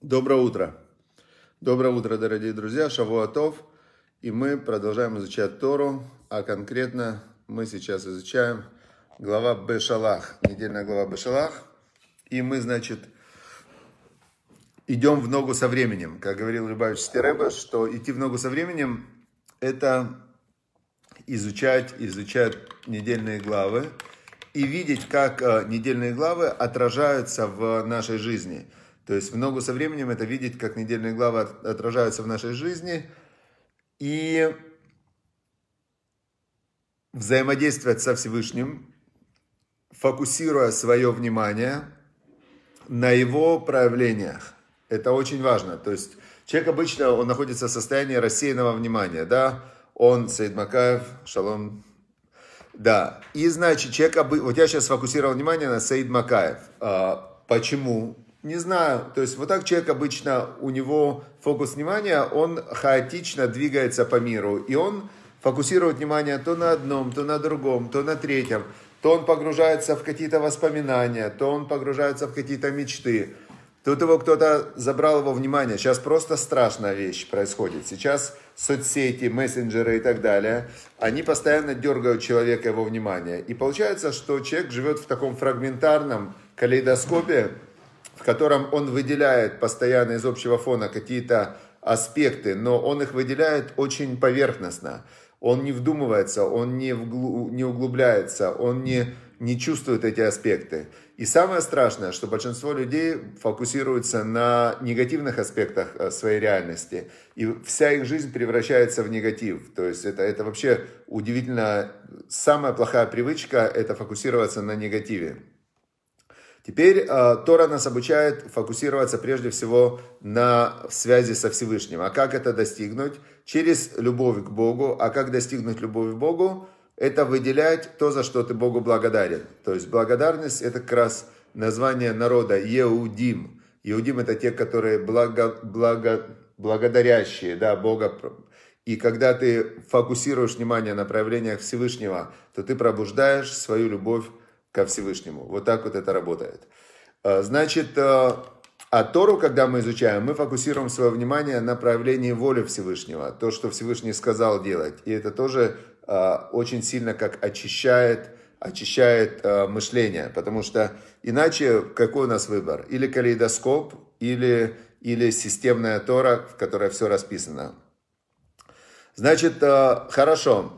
Доброе утро. Доброе утро, дорогие друзья, Шавуатов. И мы продолжаем изучать Тору, а конкретно мы сейчас изучаем глава Бешалах, недельная глава Бешалах. И мы, значит, идем в ногу со временем. Как говорил Рыбавич Стереба, что идти в ногу со временем – это изучать, изучать недельные главы и видеть, как э, недельные главы отражаются в нашей жизни – то есть в ногу со временем это видеть, как недельные главы отражаются в нашей жизни и взаимодействовать со Всевышним, фокусируя свое внимание на его проявлениях. Это очень важно. То есть человек обычно, он находится в состоянии рассеянного внимания, да? Он, Саид Макаев, шалом, да. И значит, человек, об... вот я сейчас сфокусировал внимание на Саид Макаев. А, почему? не знаю, то есть вот так человек обычно, у него фокус внимания, он хаотично двигается по миру, и он фокусирует внимание то на одном, то на другом, то на третьем, то он погружается в какие-то воспоминания, то он погружается в какие-то мечты. Тут его кто-то забрал его внимание. Сейчас просто страшная вещь происходит. Сейчас соцсети, мессенджеры и так далее, они постоянно дергают человека его внимание. И получается, что человек живет в таком фрагментарном калейдоскопе, в котором он выделяет постоянно из общего фона какие-то аспекты, но он их выделяет очень поверхностно. Он не вдумывается, он не, вглу, не углубляется, он не, не чувствует эти аспекты. И самое страшное, что большинство людей фокусируется на негативных аспектах э, своей реальности. И вся их жизнь превращается в негатив. То есть это, это вообще удивительно. Самая плохая привычка – это фокусироваться на негативе. Теперь э, Тора нас обучает фокусироваться прежде всего на связи со Всевышним. А как это достигнуть? Через любовь к Богу. А как достигнуть любовь к Богу? Это выделять то, за что ты Богу благодарен. То есть благодарность это как раз название народа Еудим. Еудим это те, которые благо, благо, благодарящие да, Бога. И когда ты фокусируешь внимание на проявлениях Всевышнего, то ты пробуждаешь свою любовь ко Всевышнему. Вот так вот это работает. Э, значит, э, а Тору, когда мы изучаем, мы фокусируем свое внимание на проявлении воли Всевышнего, то, что Всевышний сказал делать. И это тоже э, очень сильно как очищает, очищает мышление, потому что иначе какой у нас выбор? Или калейдоскоп, или, или системная Тора, в которой все расписано. Значит, хорошо,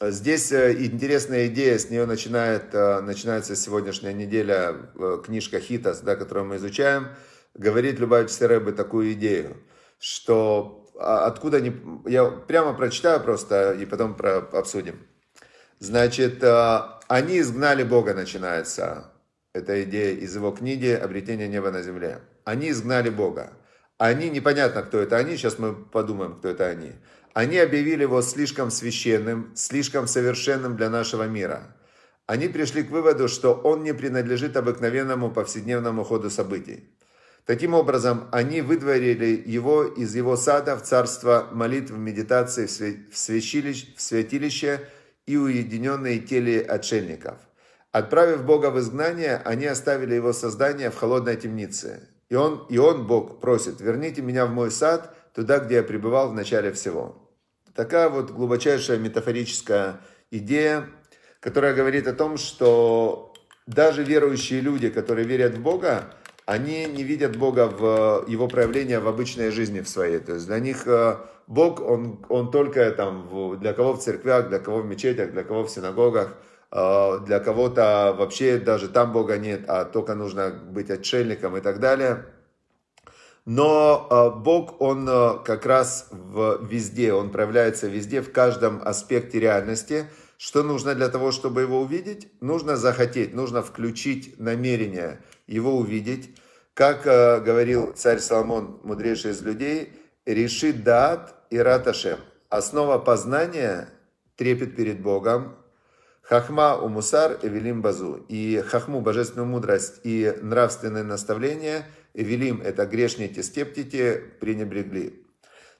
Э, здесь э, интересная идея, с нее начинает, э, начинается сегодняшняя неделя книжка Хитас, да, которую мы изучаем. Говорит Любавич Ребе такую идею, что а, откуда не... Я прямо прочитаю просто и потом про, обсудим. Значит, они изгнали Бога, начинается эта идея из его книги «Обретение неба на земле». Они изгнали Бога. Они, непонятно, кто это они, сейчас мы подумаем, кто это они. Они объявили его слишком священным, слишком совершенным для нашего мира. Они пришли к выводу, что он не принадлежит обыкновенному повседневному ходу событий. Таким образом, они выдворили его из его сада в царство молитв, медитации, в, святилищ, в святилище и уединенные теле отшельников. Отправив Бога в изгнание, они оставили его создание в холодной темнице. И он, и он, Бог, просит, верните меня в мой сад, туда, где я пребывал в начале всего. Такая вот глубочайшая метафорическая идея, которая говорит о том, что даже верующие люди, которые верят в Бога, они не видят Бога в э, его проявления в обычной жизни в своей. То есть для них э, Бог, он, он только там, для кого в церквях, для кого в мечетях, для кого в синагогах, э, для кого-то вообще даже там Бога нет, а только нужно быть отшельником и так далее. Но э, Бог, Он э, как раз в, везде, Он проявляется везде, в каждом аспекте реальности. Что нужно для того, чтобы его увидеть? Нужно захотеть, нужно включить намерение его увидеть. Как э, говорил царь Соломон, мудрейший из людей, реши дат и раташем. Основа познания – трепет перед Богом, Хахма у мусар эвелим базу. И хахму, божественную мудрость и нравственные наставления – Эвелим – это грешники, стептики, пренебрегли.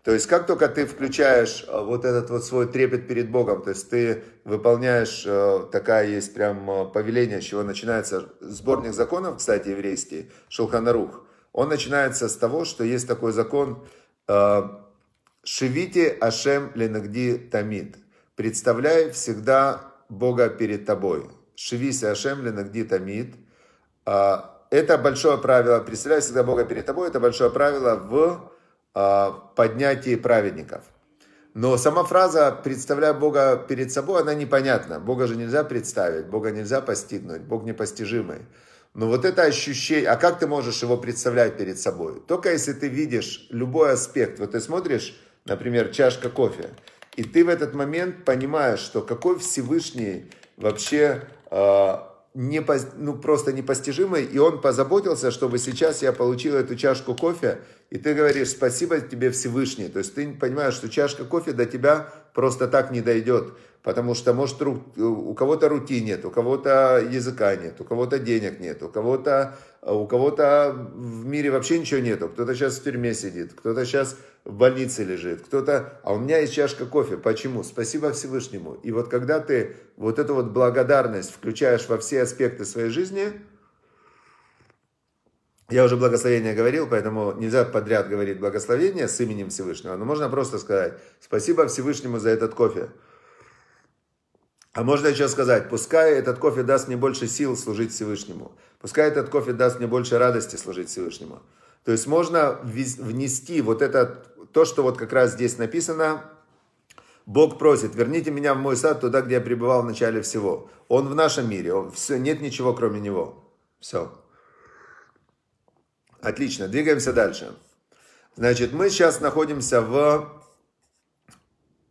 То есть, как только ты включаешь э, вот этот вот свой трепет перед Богом, то есть ты выполняешь, э, такая есть прям э, повеление, с чего начинается сборник законов, кстати, еврейский, Шелханарух, он начинается с того, что есть такой закон «Шивите Ашем Ленагди Тамид» – «Представляй всегда Бога перед тобой». «Шивися Ашем Ленагди Тамид» а, это большое правило, представляй всегда Бога перед тобой, это большое правило в э, поднятии праведников. Но сама фраза «представляй Бога перед собой», она непонятна. Бога же нельзя представить, Бога нельзя постигнуть, Бог непостижимый. Но вот это ощущение, а как ты можешь его представлять перед собой? Только если ты видишь любой аспект. Вот ты смотришь, например, чашка кофе, и ты в этот момент понимаешь, что какой Всевышний вообще э, непоз... ну, просто непостижимый и он позаботился, чтобы сейчас я получил эту чашку кофе, и ты говоришь спасибо тебе Всевышний. То есть ты понимаешь, что чашка кофе до тебя просто так не дойдет, потому что, может, у кого-то руки нет, у кого-то языка нет, у кого-то денег нет, у кого-то у кого-то в мире вообще ничего нету, кто-то сейчас в тюрьме сидит, кто-то сейчас в больнице лежит, кто-то, а у меня есть чашка кофе. Почему? Спасибо Всевышнему. И вот когда ты вот эту вот благодарность включаешь во все аспекты своей жизни, я уже благословение говорил, поэтому нельзя подряд говорить благословение с именем Всевышнего, но можно просто сказать спасибо Всевышнему за этот кофе. А можно еще сказать, пускай этот кофе даст мне больше сил служить Всевышнему, пускай этот кофе даст мне больше радости служить Всевышнему. То есть можно внести вот этот то, что вот как раз здесь написано, Бог просит, верните меня в мой сад, туда, где я пребывал в начале всего. Он в нашем мире, он, все, нет ничего, кроме него. Все. Отлично, двигаемся дальше. Значит, мы сейчас находимся в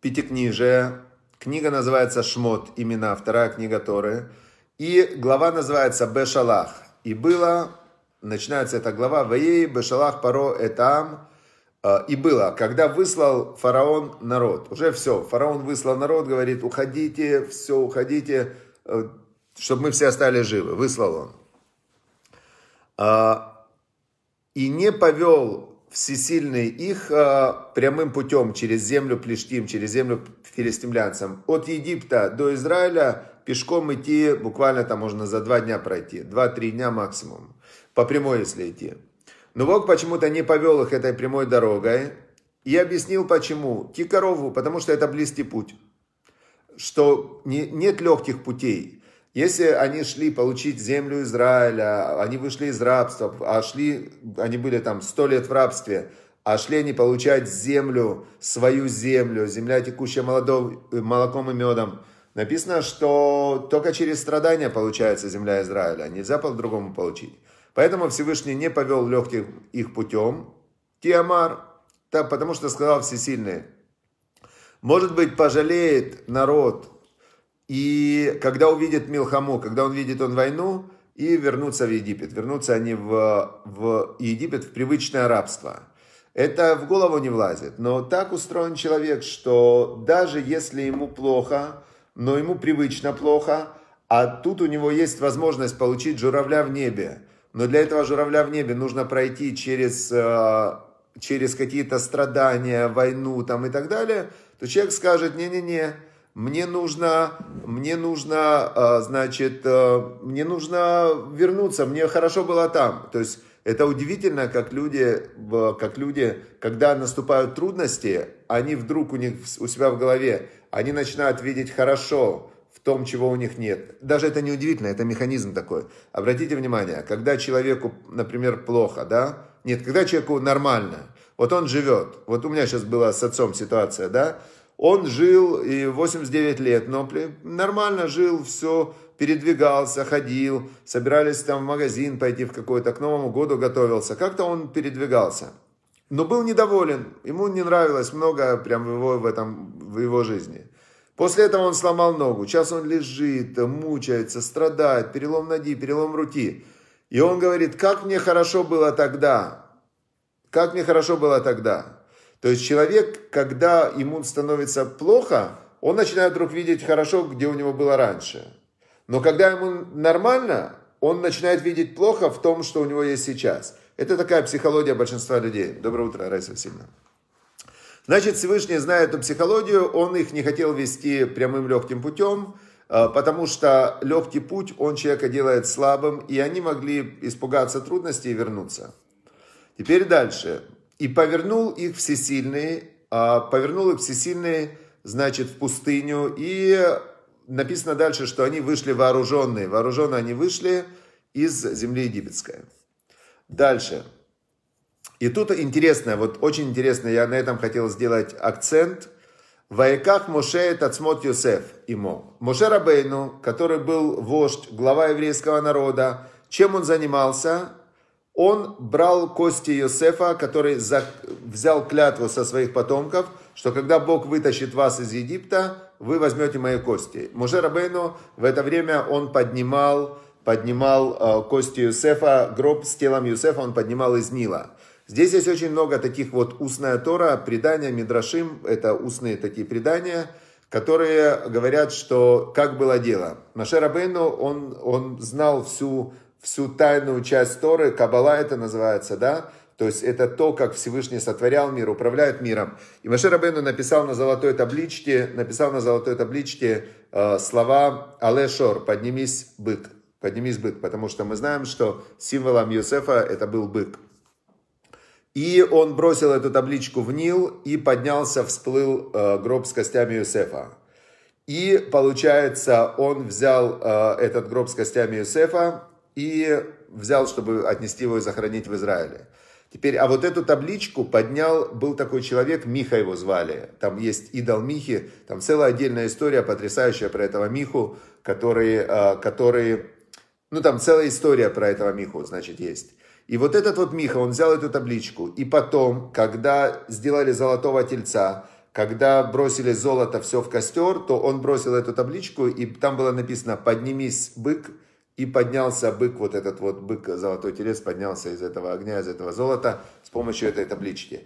Пятикнижие. Книга называется «Шмот», имена, вторая книга Торы. И глава называется «Бешалах». И было, начинается эта глава, «Ваей Бешалах Паро Этам» А, и было, когда выслал фараон народ, уже все, фараон выслал народ, говорит, уходите, все, уходите, э, чтобы мы все остались живы, выслал он. А, и не повел всесильный их а, прямым путем через землю Плештим, через землю филистимлянцам. От Египта до Израиля пешком идти буквально там можно за два дня пройти, два-три дня максимум, по прямой если идти. Но Бог почему-то не повел их этой прямой дорогой. И объяснил почему. Кикорову, потому что это близкий путь. Что не, нет легких путей. Если они шли получить землю Израиля, они вышли из рабства, а шли, они были там сто лет в рабстве, а шли они получать землю, свою землю, земля текущая молодов, молоком и медом. Написано, что только через страдания получается земля Израиля, а нельзя по-другому получить. Поэтому Всевышний не повел легких их путем, Тиамар, да, потому что сказал всесильные, может быть, пожалеет народ, и когда увидит Милхаму, когда он видит он войну, и вернутся в Египет. Вернутся они в, в Египет в привычное рабство. Это в голову не влазит. Но так устроен человек, что даже если ему плохо, но ему привычно плохо, а тут у него есть возможность получить журавля в небе – но для этого журавля в небе нужно пройти через, э, через какие-то страдания, войну там и так далее, то человек скажет, не-не-не, мне нужно, мне нужно, э, значит, э, мне нужно вернуться, мне хорошо было там. То есть это удивительно, как люди, как люди, когда наступают трудности, они вдруг у них у себя в голове, они начинают видеть хорошо, том, чего у них нет. Даже это не удивительно, это механизм такой. Обратите внимание, когда человеку, например, плохо, да? Нет, когда человеку нормально, вот он живет. Вот у меня сейчас была с отцом ситуация, да? Он жил и 89 лет, но нормально жил, все, передвигался, ходил, собирались там в магазин пойти в какой-то, к Новому году готовился. Как-то он передвигался. Но был недоволен, ему не нравилось много прям в его, в этом, в его жизни. После этого он сломал ногу. Сейчас он лежит, мучается, страдает, перелом ноги, перелом руки. И он говорит, как мне хорошо было тогда. Как мне хорошо было тогда. То есть человек, когда ему становится плохо, он начинает вдруг видеть хорошо, где у него было раньше. Но когда ему нормально, он начинает видеть плохо в том, что у него есть сейчас. Это такая психология большинства людей. Доброе утро, Раиса Васильевна. Значит, Всевышний, знает эту психологию, он их не хотел вести прямым легким путем, а, потому что легкий путь, он человека делает слабым, и они могли испугаться трудностей и вернуться. Теперь дальше. «И повернул их всесильный, а повернул их всесильный, значит, в пустыню, и написано дальше, что они вышли вооруженные. Вооруженные они вышли из земли египетской. Дальше. И тут интересно, вот очень интересно, я на этом хотел сделать акцент. Ваеках Моше Тацмот Йосеф ему. Моше Рабейну, который был вождь, глава еврейского народа, чем он занимался? Он брал кости Йосефа, который взял клятву со своих потомков, что когда Бог вытащит вас из Египта, вы возьмете мои кости. Моше Рабейну в это время он поднимал, поднимал э, кости Юсефа, гроб с телом Юсефа он поднимал из Нила. Здесь есть очень много таких вот устная Тора, предания, Мидрашим, это устные такие предания, которые говорят, что как было дело. Маше Рабейну, он, он знал всю, всю тайную часть Торы, Кабала это называется, да? То есть это то, как Всевышний сотворял мир, управляет миром. И Маше Рабейну написал на золотой табличке, написал на золотой табличке э, слова «Алешор», «Поднимись, бык», «Поднимись, бык», потому что мы знаем, что символом Юсефа это был бык. И он бросил эту табличку в Нил и поднялся, всплыл э, гроб с костями Юсефа. И получается, он взял э, этот гроб с костями Юсефа и взял, чтобы отнести его и захоронить в Израиле. Теперь, а вот эту табличку поднял, был такой человек, Миха его звали. Там есть идол Михи, там целая отдельная история потрясающая про этого Миху, который, э, который ну там целая история про этого Миху, значит, есть. И вот этот вот Миха, он взял эту табличку. И потом, когда сделали золотого тельца, когда бросили золото все в костер, то он бросил эту табличку, и там было написано «Поднимись, бык», и поднялся бык, вот этот вот бык, золотой телец, поднялся из этого огня, из этого золота с помощью этой таблички.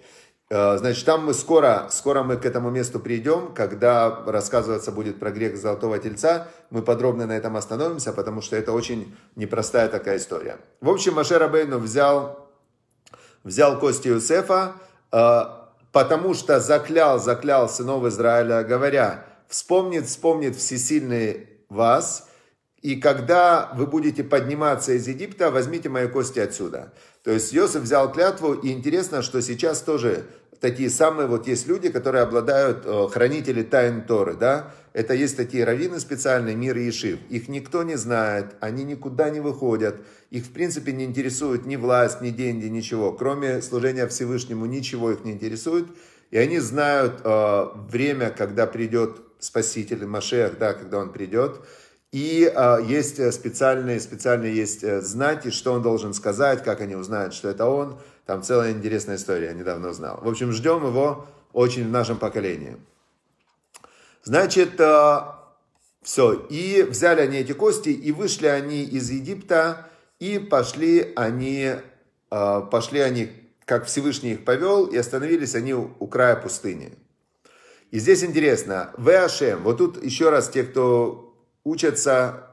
Э, значит, там мы скоро, скоро мы к этому месту придем, когда рассказываться будет про грех Золотого Тельца. Мы подробно на этом остановимся, потому что это очень непростая такая история. В общем, Маше Рабейну взял, взял кости Юсефа, э, потому что заклял, заклял сынов Израиля, говоря, вспомнит, вспомнит всесильный вас, и когда вы будете подниматься из Египта, возьмите мои кости отсюда. То есть Иосиф взял клятву, и интересно, что сейчас тоже такие самые, вот есть люди, которые обладают, э, хранители тайн Торы, да, это есть такие раввины специальные, мир и Ешив. Их никто не знает, они никуда не выходят, их в принципе не интересует ни власть, ни деньги, ничего. Кроме служения Всевышнему ничего их не интересует. И они знают э, время, когда придет Спаситель, Машех, да, когда он придет. И э, есть э, специальные, специальные есть э, знати, что он должен сказать, как они узнают, что это он – там целая интересная история, я недавно узнал. В общем, ждем его очень в нашем поколении. Значит, э, все. И взяли они эти кости, и вышли они из Египта, и пошли они, э, пошли они, как Всевышний их повел, и остановились они у края пустыни. И здесь интересно, ВАШМ, вот тут еще раз те, кто учатся,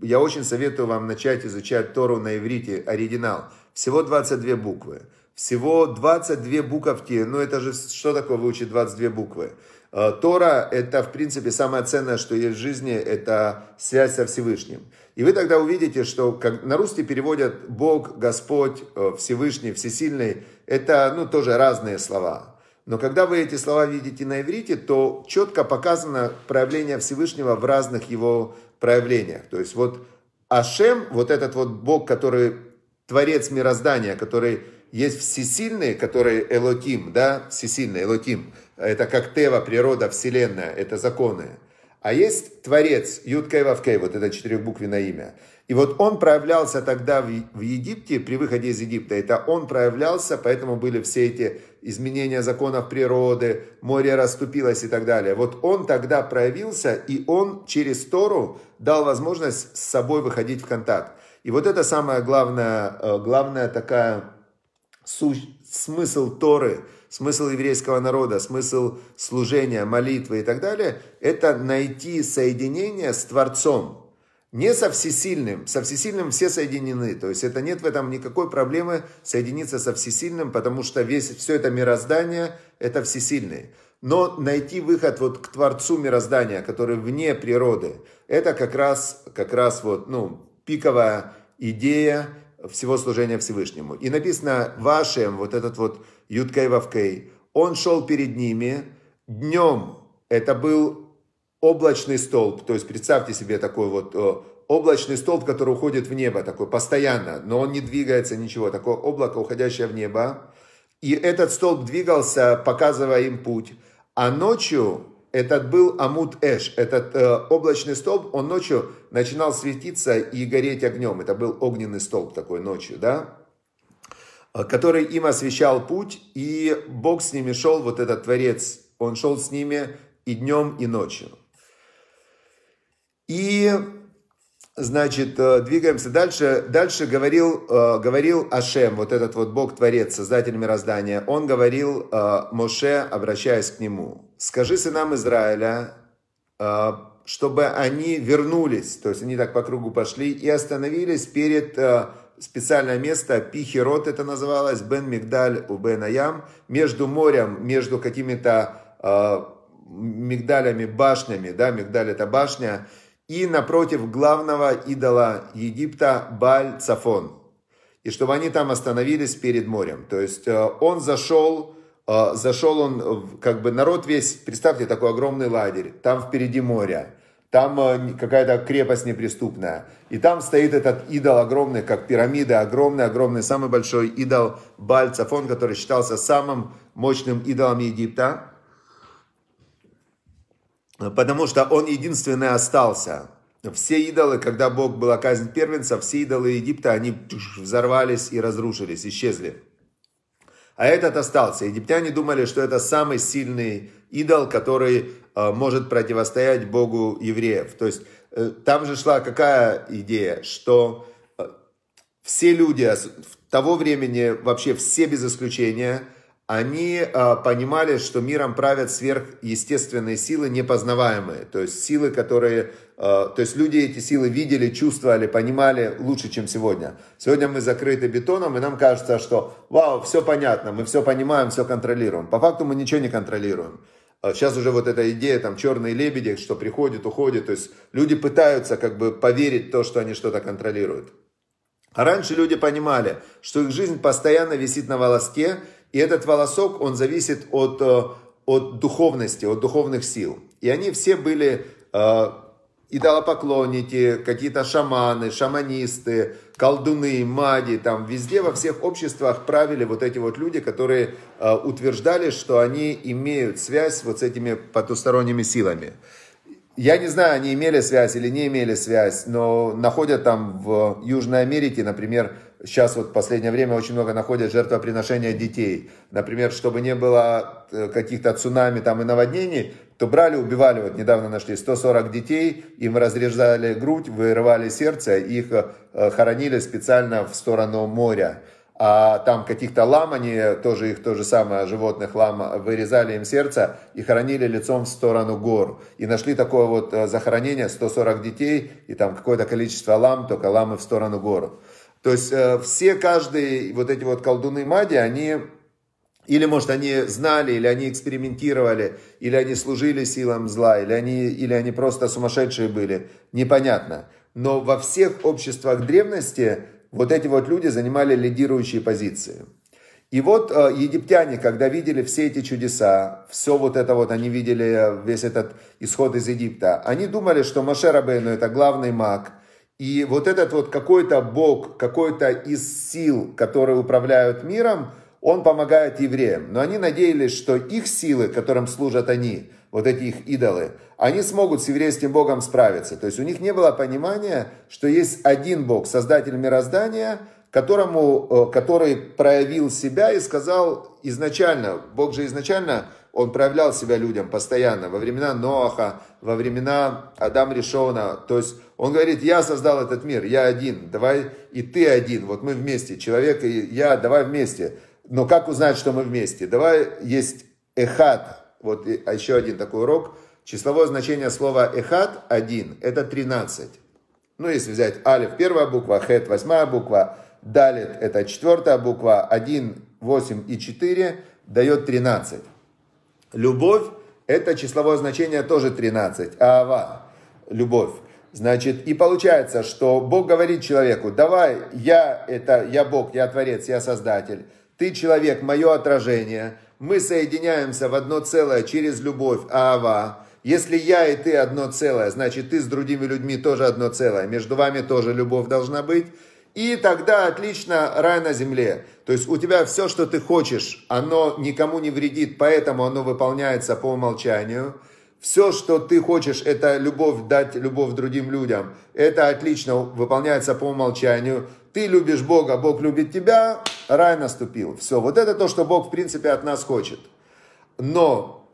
я очень советую вам начать изучать Тору на иврите, оригинал – всего 22 буквы. Всего 22 буковки. Ну, это же что такое выучить 22 буквы? Э, Тора – это, в принципе, самое ценное, что есть в жизни, это связь со Всевышним. И вы тогда увидите, что как на русский переводят «Бог», «Господь», э, «Всевышний», «Всесильный» – это ну, тоже разные слова. Но когда вы эти слова видите на иврите, то четко показано проявление Всевышнего в разных его проявлениях. То есть вот Ашем, вот этот вот Бог, который Творец мироздания, который есть всесильный, который Элоким, да, всесильный Элоким, это как Тева, природа, вселенная, это законы. А есть Творец, Юткей вот это четырехбуквенное имя. И вот он проявлялся тогда в Египте, при выходе из Египта. Это он проявлялся, поэтому были все эти изменения законов природы, море расступилось и так далее. Вот он тогда проявился, и он через Тору дал возможность с собой выходить в контакт. И вот это самое главное, э, главное такая суть, смысл Торы, смысл еврейского народа, смысл служения, молитвы и так далее, это найти соединение с Творцом. Не со всесильным. Со всесильным все соединены. То есть это нет в этом никакой проблемы соединиться со всесильным, потому что весь, все это мироздание – это всесильный. Но найти выход вот к Творцу мироздания, который вне природы, это как раз, как раз вот, ну, пиковая идея всего служения Всевышнему. И написано вашим, вот этот вот Юткей Вавкей, он шел перед ними, днем это был облачный столб, то есть представьте себе такой вот э, облачный столб, который уходит в небо, такой постоянно, но он не двигается, ничего, такое облако, уходящее в небо. И этот столб двигался, показывая им путь. А ночью этот был Амуд Эш, этот э, облачный столб, он ночью начинал светиться и гореть огнем. Это был огненный столб такой ночью, да, э, который им освещал путь, и Бог с ними шел, вот этот Творец, он шел с ними и днем, и ночью. И Значит, э, двигаемся дальше. Дальше говорил, э, говорил Ашем, вот этот вот Бог Творец, Создатель мироздания. Он говорил э, Моше, обращаясь к нему. «Скажи сынам Израиля, чтобы они вернулись». То есть они так по кругу пошли и остановились перед специальное место, Пихирот это называлось, Бен Мигдаль у Бен Аям, между морем, между какими-то мигдалями, башнями, да, мигдаль это башня, и напротив главного идола Египта Баль-Цафон. И чтобы они там остановились перед морем. То есть э, он зашел, э, зашел он, как бы народ весь, представьте, такой огромный лагерь, там впереди море, там э, какая-то крепость неприступная. И там стоит этот идол огромный, как пирамида, огромный-огромный, самый большой идол Баль-Цафон, который считался самым мощным идолом Египта потому что он единственный остался. Все идолы, когда Бог была казнь первенца, все идолы Египта, они взорвались и разрушились, исчезли. А этот остался. Египтяне думали, что это самый сильный идол, который э, может противостоять Богу евреев. То есть э, там же шла какая идея, что э, все люди того времени, вообще все без исключения – они э, понимали, что миром правят сверхъестественные силы непознаваемые, то есть силы, которые, э, то есть люди эти силы видели, чувствовали, понимали лучше, чем сегодня. Сегодня мы закрыты бетоном, и нам кажется, что вау, все понятно, мы все понимаем, все контролируем. По факту мы ничего не контролируем. Сейчас а уже вот эта идея, там, черные лебеди, что приходит, уходит, то есть люди пытаются как бы поверить в то, что они что-то контролируют. А раньше люди понимали, что их жизнь постоянно висит на волоске, и этот волосок, он зависит от, э, от духовности, от духовных сил. И они все были э, идолопоклонники, какие-то шаманы, шаманисты, колдуны, маги, там везде во всех обществах правили вот эти вот люди, которые э, утверждали, что они имеют связь вот с этими потусторонними силами. Я не знаю, они имели связь или не имели связь, но находят там в Южной Америке, например, сейчас вот в последнее время очень много находят жертвоприношения детей. Например, чтобы не было э, каких-то цунами там и наводнений, то брали, убивали, вот недавно нашли 140 детей, им разрезали грудь, вырывали сердце, их э, хоронили специально в сторону моря. А там каких-то лам, они тоже их то же самое, животных лам, э, вырезали им сердце и хоронили лицом в сторону гор. И нашли такое вот захоронение, 140 детей и там какое-то количество лам, только ламы в сторону гор. То есть э, все, каждый, вот эти вот колдуны мади, они, или может они знали, или они экспериментировали, или они служили силам зла, или они, или они просто сумасшедшие были, непонятно. Но во всех обществах древности вот эти вот люди занимали лидирующие позиции. И вот э, египтяне, когда видели все эти чудеса, все вот это вот, они видели э, весь этот исход из Египта, они думали, что Маше Рабейну это главный маг – и вот этот вот какой-то бог, какой-то из сил, которые управляют миром, он помогает евреям. Но они надеялись, что их силы, которым служат они, вот эти их идолы, они смогут с еврейским богом справиться. То есть у них не было понимания, что есть один бог, создатель мироздания, которому, э, который проявил себя и сказал изначально, бог же изначально – он проявлял себя людям постоянно, во времена Ноаха, во времена Адам Решона. То есть он говорит, я создал этот мир, я один, давай и ты один, вот мы вместе, человек и я, давай вместе. Но как узнать, что мы вместе? Давай есть эхат, вот а еще один такой урок. Числовое значение слова эхат – один, это 13. Ну, если взять алиф – первая буква, хет – восьмая буква, далит – это четвертая буква, один восемь и четыре дает 13. Любовь – это числовое значение тоже 13. Ава – любовь. Значит, и получается, что Бог говорит человеку, давай, я это, я Бог, я Творец, я Создатель, ты человек, мое отражение, мы соединяемся в одно целое через любовь, ава. Если я и ты одно целое, значит, ты с другими людьми тоже одно целое, между вами тоже любовь должна быть, и тогда отлично рай на земле. То есть у тебя все, что ты хочешь, оно никому не вредит, поэтому оно выполняется по умолчанию. Все, что ты хочешь, это любовь, дать любовь другим людям. Это отлично выполняется по умолчанию. Ты любишь Бога, Бог любит тебя, рай наступил. Все, вот это то, что Бог в принципе от нас хочет. Но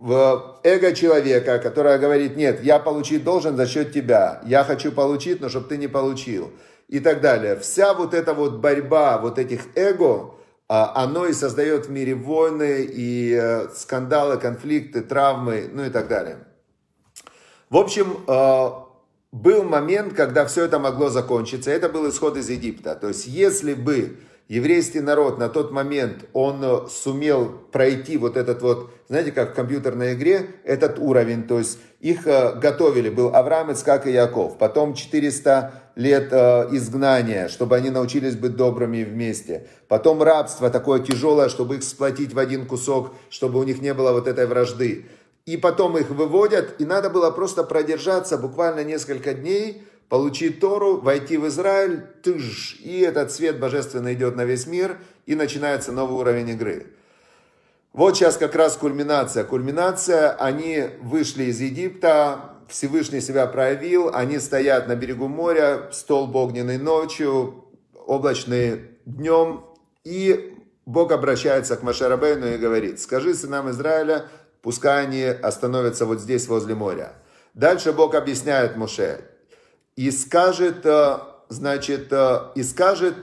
в эго человека, которое говорит, нет, я получить должен за счет тебя, я хочу получить, но чтобы ты не получил – и так далее. Вся вот эта вот борьба вот этих эго, а, оно и создает в мире войны и э, скандалы, конфликты, травмы, ну и так далее. В общем, э, был момент, когда все это могло закончиться. Это был исход из Египта. То есть, если бы еврейский народ на тот момент, он э, сумел пройти вот этот вот, знаете, как в компьютерной игре, этот уровень, то есть их э, готовили, был Авраам, Ицкак и Яков, потом 400 лет э, изгнания, чтобы они научились быть добрыми вместе, потом рабство такое тяжелое, чтобы их сплотить в один кусок, чтобы у них не было вот этой вражды, и потом их выводят, и надо было просто продержаться буквально несколько дней, получить Тору, войти в Израиль, тыж, и этот свет божественный идет на весь мир, и начинается новый уровень игры. Вот сейчас как раз кульминация. Кульминация, они вышли из Египта, Всевышний себя проявил, они стоят на берегу моря, столб огненный ночью, облачный днем, и Бог обращается к Машарабейну и говорит, скажи сынам Израиля, пускай они остановятся вот здесь, возле моря. Дальше Бог объясняет Муше, и скажет, э, значит, э, и скажет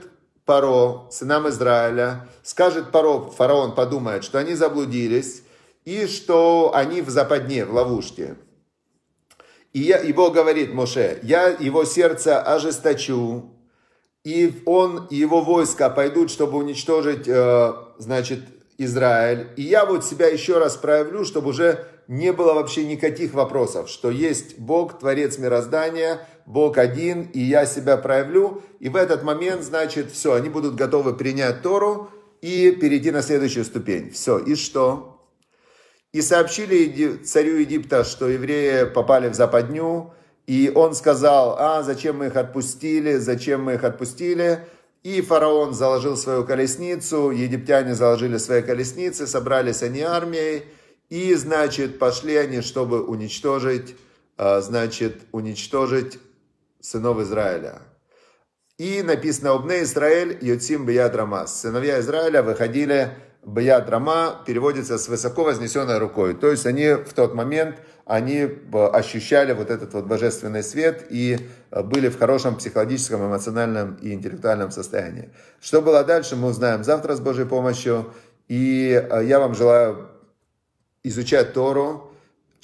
Паро, сынам Израиля, скажет Паро, фараон подумает, что они заблудились, и что они в западне, в ловушке. И, я, и Бог говорит Моше, я его сердце ожесточу, и он и его войска пойдут, чтобы уничтожить, э, значит, Израиль. И я вот себя еще раз проявлю, чтобы уже не было вообще никаких вопросов, что есть Бог, Творец мироздания, Бог один, и я себя проявлю. И в этот момент, значит, все, они будут готовы принять Тору и перейти на следующую ступень. Все, и что? И сообщили царю Египта, что евреи попали в западню, и он сказал, а зачем мы их отпустили, зачем мы их отпустили, и фараон заложил свою колесницу, египтяне заложили свои колесницы, собрались они армией, и, значит, пошли они, чтобы уничтожить, а, значит, уничтожить сынов Израиля. И написано «Обне Израиль, Йоцим Бияд Рамас». Сыновья Израиля выходили Баяд Рама переводится с высоко вознесенной рукой. То есть они в тот момент они э, ощущали вот этот вот божественный свет и э, были в хорошем психологическом, эмоциональном и интеллектуальном состоянии. Что было дальше, мы узнаем завтра с Божьей помощью. И э, я вам желаю изучать Тору,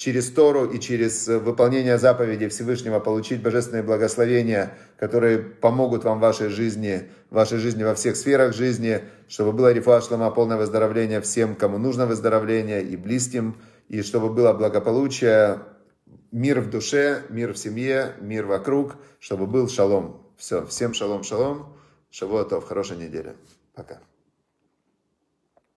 через Тору и через э, выполнение заповедей Всевышнего получить божественные благословения, которые помогут вам в вашей жизни, в вашей жизни во всех сферах жизни, чтобы было рифуа шлама, полное выздоровление всем, кому нужно выздоровление и близким, и чтобы было благополучие, мир в душе, мир в семье, мир вокруг, чтобы был шалом. Все, всем шалом, шалом, шавуатов, хорошей недели. Пока.